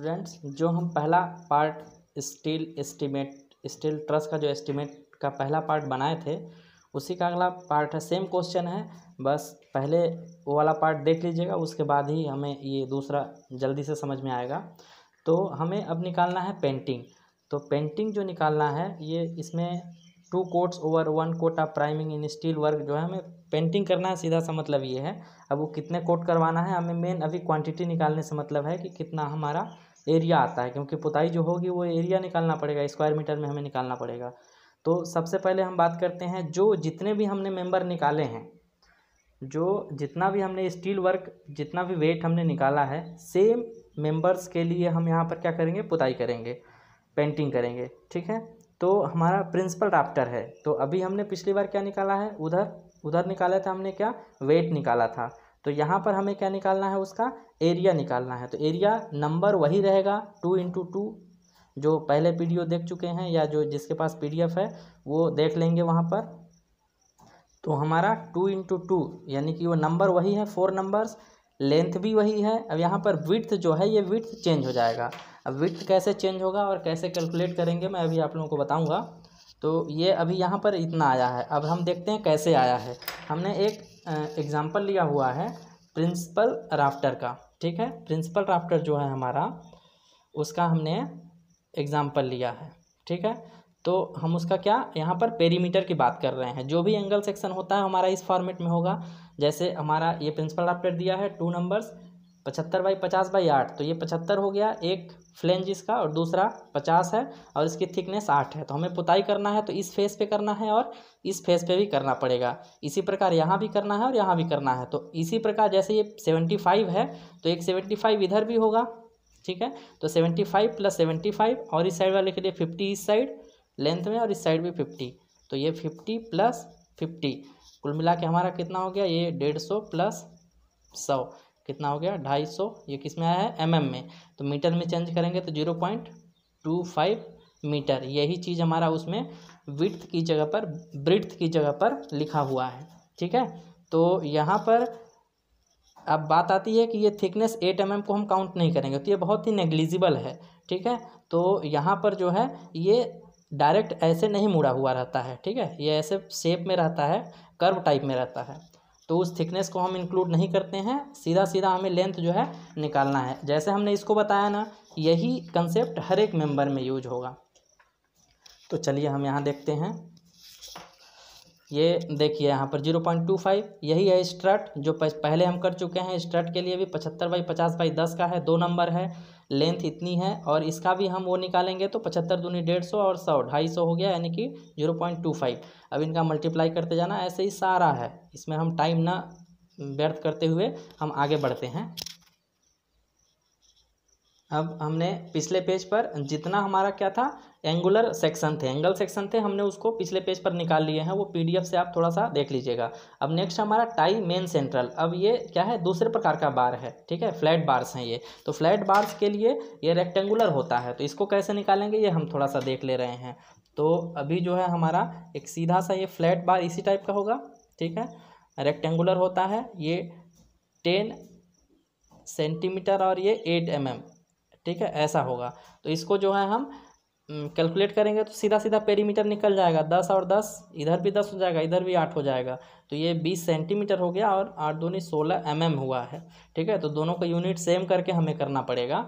students जो हम पहला part steel estimate steel truss का जो एस्टीमेट का पहला पार्ट बनाए थे उसी का अगला पार्ट है सेम क्वेश्चन है बस पहले वो वाला पार्ट देख लीजिएगा उसके बाद ही हमें ये दूसरा जल्दी से समझ में आएगा तो हमें अब निकालना है पेंटिंग तो पेंटिंग जो निकालना है ये इसमें two coats over one coat of priming in steel work जो है हमें पेंटिंग करना है सीधा सा मतलब ये है अब वो कितने कोट करवाना है हमें मेन अभी क्वांटिटी निकालने से मतलब है कि कितना हमारा एरिया आता है क्योंकि पुताई जो होगी वो एरिया निकालना पड़ेगा स्क्वायर मीटर में हमें निकालना पड़ेगा तो सबसे पहले हम बात करते हैं जो जितने भी हमने मेंबर निकाले हैं जो जितना भी हमने स्टील वर्क जितना भी वेट हमने निकाला है सेम मेंबर्स के लिए हम यहाँ पर क्या करेंगे पुताई करेंगे पेंटिंग करेंगे ठीक है तो हमारा प्रिंसिपल राफ्टर है तो अभी हमने पिछली बार क्या निकाला है उधर उधर निकाला था हमने क्या वेट निकाला था तो यहाँ पर हमें क्या निकालना है उसका एरिया निकालना है तो एरिया नंबर वही रहेगा टू इंटू टू जो पहले पीडीओ देख चुके हैं या जो जिसके पास पीडीएफ है वो देख लेंगे वहाँ पर तो हमारा टू इंटू टू यानी कि वो नंबर वही है फोर नंबर्स लेंथ भी वही है अब यहाँ पर विथ जो है ये विथ चेंज हो जाएगा अब विथ कैसे चेंज होगा और कैसे कैलकुलेट करेंगे मैं अभी आप लोगों को बताऊँगा तो ये अभी यहाँ पर इतना आया है अब हम देखते हैं कैसे आया है हमने एक एग्ज़ाम्पल लिया हुआ है प्रिंसिपल राफ्टर का ठीक है प्रिंसिपल राफ्टर जो है हमारा उसका हमने एग्ज़ाम्पल लिया है ठीक है तो हम उसका क्या यहाँ पर पेरीमीटर की बात कर रहे हैं जो भी एंगल सेक्शन होता है हमारा इस फॉर्मेट में होगा जैसे हमारा ये प्रिंसिपल राफ्टर दिया है टू नंबर्स पचहत्तर बाई पचास बाई आठ तो ये पचहत्तर हो गया एक फ्लेंज इसका और दूसरा पचास है और इसकी थिकनेस आठ है तो हमें पुताई करना है तो इस फेस पे करना है और इस फेस पे भी करना पड़ेगा इसी प्रकार यहाँ भी करना है और यहाँ भी करना है तो इसी प्रकार जैसे ये सेवेंटी फाइव है तो एक सेवेंटी फाइव इधर भी होगा ठीक है तो seventy five plus seventy five और इस साइड वाले के लिए फिफ्टी इस साइड लेंथ में और इस साइड भी फिफ्टी तो ये फिफ्टी प्लस फिफ्टी कुल मिला के हमारा कितना हो गया ये डेढ़ सौ प्लस सौ कितना हो गया ढाई सौ ये किस में आया है एम mm में तो मीटर में चेंज करेंगे तो zero point two five metre यही चीज़ हमारा उसमें विथ की जगह पर ब्रिथ की जगह पर लिखा हुआ है ठीक है तो यहाँ पर अब बात आती है कि ये थिकनेस एट एम को हम काउंट नहीं करेंगे तो ये बहुत ही नेग्लिजिबल है ठीक है तो यहाँ पर जो है ये डायरेक्ट ऐसे नहीं मुड़ा हुआ रहता है ठीक है ये ऐसे शेप में रहता है कर्व टाइप में रहता है तो उस थिकनेस को हम इंक्लूड नहीं करते हैं सीधा सीधा हमें लेंथ जो है निकालना है जैसे हमने इसको बताया ना यही कंसेप्ट हर एक मेंबर में यूज होगा तो चलिए हम यहाँ देखते हैं ये देखिए यहाँ पर जीरो पॉइंट टू फाइव यही है स्ट्रट जो पहले हम कर चुके हैं स्ट्रट के लिए भी पचहत्तर बाई पचास बाई दस का है दो नंबर है लेंथ इतनी है और इसका भी हम वो निकालेंगे तो पचहत्तर दूनी डेढ़ सौ और सौ ढाई सौ हो गया यानी कि जीरो पॉइंट टू फाइव अब इनका मल्टीप्लाई करते जाना ऐसे ही सारा है इसमें हम टाइम ना व्यर्थ करते हुए हम आगे बढ़ते हैं अब हमने पिछले पेज पर जितना हमारा क्या था एंगुलर सेक्शन थे एंगल सेक्शन थे हमने उसको पिछले पेज पर निकाल लिए हैं वो पीडीएफ से आप थोड़ा सा देख लीजिएगा अब नेक्स्ट हमारा टाई मेन सेंट्रल अब ये क्या है दूसरे प्रकार का बार है ठीक है फ्लैट बार्स हैं ये तो फ्लैट बार्स के लिए ये रेक्टेंगुलर होता है तो इसको कैसे निकालेंगे ये हम थोड़ा सा देख ले रहे हैं तो अभी जो है हमारा एक सीधा सा ये फ्लैट बार इसी टाइप का होगा ठीक है रेक्टेंगुलर होता है ये टेन सेंटीमीटर और ये एट एम एम ठीक है ऐसा होगा तो इसको जो है हम कैलकुलेट करेंगे तो सीधा सीधा पेरीमीटर निकल जाएगा दस और दस इधर भी दस हो जाएगा इधर भी आठ हो जाएगा तो ये बीस सेंटीमीटर हो गया और आठ दूनी सोलह एम mm हुआ है ठीक है तो दोनों का यूनिट सेम करके हमें करना पड़ेगा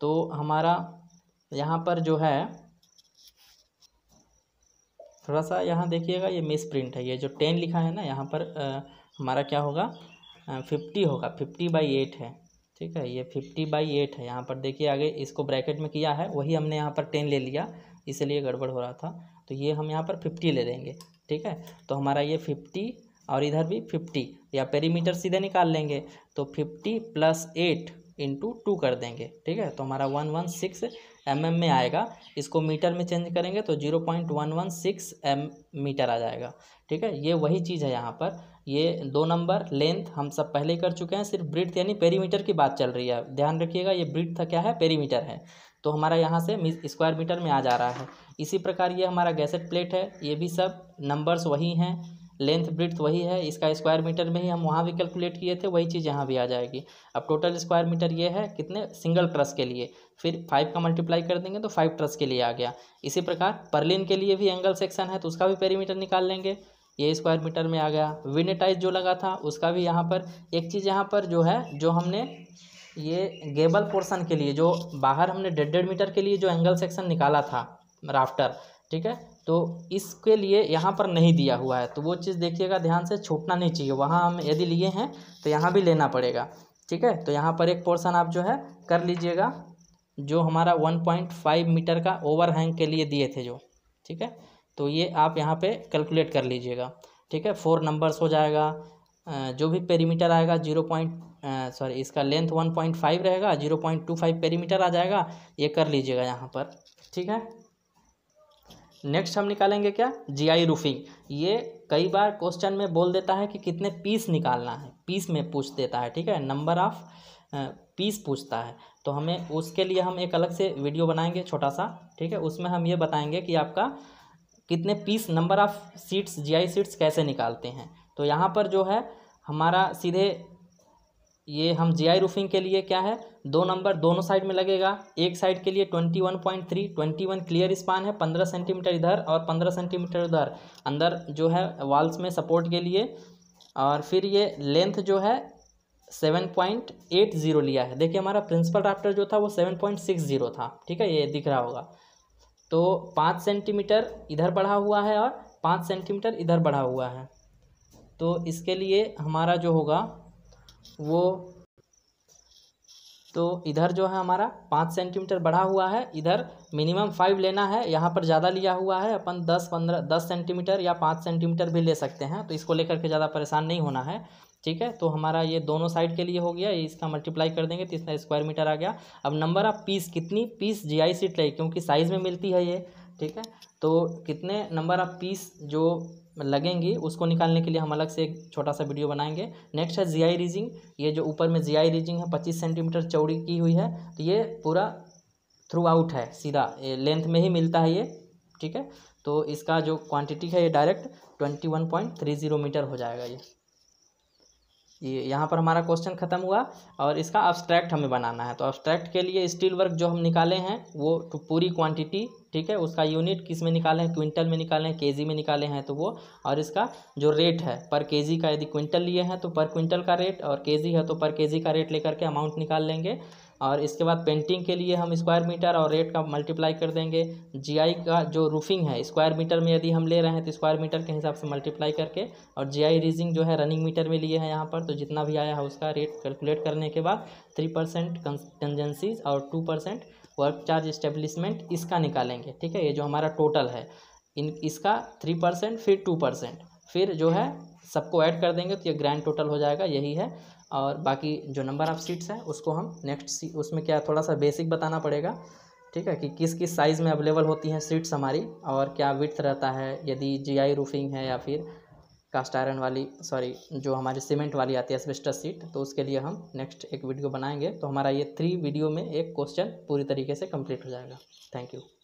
तो हमारा यहाँ पर जो है थोड़ा सा यहाँ देखिएगा ये मिस प्रिंट है ये जो टेन लिखा है ना यहाँ पर आ, हमारा क्या होगा फिफ्टी होगा फिफ्टी बाई एट है ठीक है ये फिफ्टी बाई एट है यहाँ पर देखिए आगे इसको ब्रैकेट में किया है वही हमने यहाँ पर टेन ले लिया इसलिए गड़बड़ हो रहा था तो ये हम यहाँ पर फिफ्टी ले लेंगे ठीक है तो हमारा ये फिफ्टी और इधर भी फिफ्टी या पेरीमीटर सीधे निकाल लेंगे तो fifty plus eight into two कर देंगे ठीक है तो हमारा one one six m m में आएगा इसको मीटर में चेंज करेंगे तो zero point one one six m metre आ जाएगा ठीक है ये वही चीज़ है यहाँ पर ये दो नंबर लेंथ हम सब पहले कर चुके हैं सिर्फ ब्रिथ यानी पेरीमीटर की बात चल रही है ध्यान रखिएगा ये ब्रिथ क्या है पेरीमीटर है तो हमारा यहाँ से स्क्वायर मीटर में आ जा रहा है इसी प्रकार ये हमारा गैसेट प्लेट है ये भी सब नंबर्स वही हैं लेंथ ब्रिथ वही है इसका स्क्वायर मीटर में ही हम वहाँ भी कैलकुलेट किए थे वही चीज़ यहाँ भी आ जाएगी अब टोटल स्क्वायर मीटर ये है कितने सिंगल ट्रस के लिए फिर फाइव का मल्टीप्लाई कर देंगे तो फाइव ट्रस के लिए आ गया इसी प्रकार परलिन के लिए भी एंगल सेक्शन है तो उसका भी पेरीमीटर निकाल लेंगे ये स्क्वायर मीटर में आ गया विनेटाइज जो लगा था उसका भी यहाँ पर एक चीज़ यहाँ पर जो है जो हमने ये गेबल पोर्शन के लिए जो बाहर हमने डेढ़ डेढ़ मीटर के लिए जो एंगल सेक्शन निकाला था राफ्टर ठीक है तो इसके लिए यहाँ पर नहीं दिया हुआ है तो वो चीज़ देखिएगा ध्यान से छूटना नहीं चाहिए वहाँ हम यदि लिए हैं तो यहाँ भी लेना पड़ेगा ठीक है तो यहाँ पर एक पोर्शन आप जो है कर लीजिएगा जो हमारा 1.5 मीटर का ओवर के लिए दिए थे जो ठीक है तो ये आप यहाँ पे कैलकुलेट कर लीजिएगा ठीक है फोर नंबर्स हो जाएगा जो भी पेरीमीटर आएगा जीरो पॉइंट सॉरी इसका लेंथ वन पॉइंट फाइव रहेगा zero point two five perimeter आ जाएगा ये कर लीजिएगा यहाँ पर ठीक है नेक्स्ट हम निकालेंगे क्या जीआई रूफिंग ये कई बार क्वेश्चन में बोल देता है कि कितने पीस निकालना है पीस में पूछ देता है ठीक है नंबर ऑफ पीस पूछता है तो हमें उसके लिए हम एक अलग से वीडियो बनाएंगे छोटा सा ठीक है उसमें हम ये बताएंगे कि आपका कितने piece number of sheets GI sheets कैसे निकालते हैं तो यहाँ पर जो है हमारा सीधे ये हम जीआई रूफिंग के लिए क्या है दो नंबर दोनों साइड में लगेगा एक साइड के लिए twenty one point three twenty one clear span है पंद्रह सेंटीमीटर इधर और पंद्रह सेंटीमीटर उधर अंदर जो है वॉल्स में सपोर्ट के लिए और फिर ये लेंथ जो है सेवन पॉइंट एट ज़ीरो लिया है देखिए हमारा प्रिंसिपल राफ्टर जो था वो सेवन पॉइंट सिक्स ज़ीरो था ठीक है ये दिख रहा होगा तो पाँच सेंटीमीटर इधर बढ़ा हुआ है और पाँच सेंटीमीटर इधर बढ़ा हुआ है तो इसके लिए हमारा जो होगा वो तो इधर जो है हमारा पाँच सेंटीमीटर बढ़ा हुआ है इधर मिनिमम फाइव लेना है यहाँ पर ज़्यादा लिया हुआ है अपन दस पंद्रह दस सेंटीमीटर या पाँच सेंटीमीटर भी ले सकते हैं तो इसको लेकर के ज़्यादा परेशान नहीं होना है ठीक है तो हमारा ये दोनों साइड के लिए हो गया इसका मल्टीप्लाई कर देंगे तो इसका स्क्वायर मीटर आ गया अब नंबर ऑफ पीस कितनी पीस जीआई सीट लगी क्योंकि साइज़ में मिलती है ये ठीक है तो कितने नंबर ऑफ पीस जो लगेंगी उसको निकालने के लिए हम अलग से एक छोटा सा वीडियो बनाएंगे नेक्स्ट है आई रीजिंग ये जो ऊपर में आई रीजिंग है पच्चीस सेंटीमीटर चौड़ी की हुई है तो ये पूरा थ्रू आउट है सीधा लेंथ में ही मिलता है ये ठीक है तो इसका जो क्वांटिटी है ये direct twenty one point three zero metre हो जाएगा ये ये यहाँ पर हमारा क्वेश्चन ख़त्म हुआ और इसका अब्स्ट्रैक्ट हमें बनाना है तो अब्स्ट्रैक्ट के लिए स्टील वर्क जो हम निकाले हैं वो तो पूरी क्वांटिटी ठीक है उसका यूनिट किस में निकाले हैं क्विंटल में निकाले हैं केजी में निकाले हैं तो वो और इसका जो रेट है पर केजी का यदि क्विंटल लिए हैं तो पर क्विंटल का रेट और के है तो पर के का रेट लेकर के अमाउंट निकाल लेंगे और इसके बाद पेंटिंग के लिए हम स्क्वायर मीटर और रेट का मल्टीप्लाई कर देंगे जीआई का जो रूफिंग है स्क्वायर मीटर में यदि हम ले रहे हैं तो स्क्वायर मीटर के हिसाब से मल्टीप्लाई करके और जीआई रीजिंग जो है रनिंग मीटर में लिए हैं यहाँ पर तो जितना भी आया है उसका रेट कैलकुलेट करने के बाद थ्री परसेंट कंजेंसीज और two percent work charge establishment इसका निकालेंगे ठीक है ये जो हमारा टोटल है इन इसका थ्री परसेंट फिर टू परसेंट फिर जो है सबको ऐड कर देंगे तो ये ग्रैंड टोटल हो जाएगा यही है और बाकी जो नंबर ऑफ़ सीट्स है उसको हम नेक्स्ट उसमें क्या थोड़ा सा बेसिक बताना पड़ेगा ठीक है कि किस किस साइज़ में अवेलेबल होती हैं सीट्स हमारी और क्या विथ रहता है यदि जीआई रूफिंग है या फिर कास्ट आयरन वाली सॉरी जो हमारी सीमेंट वाली आती है स्पेस्टर सीट तो उसके लिए हम नेक्स्ट एक वीडियो बनाएंगे तो हमारा ये थ्री वीडियो में एक क्वेश्चन पूरी तरीके से कंप्लीट हो जाएगा थैंक यू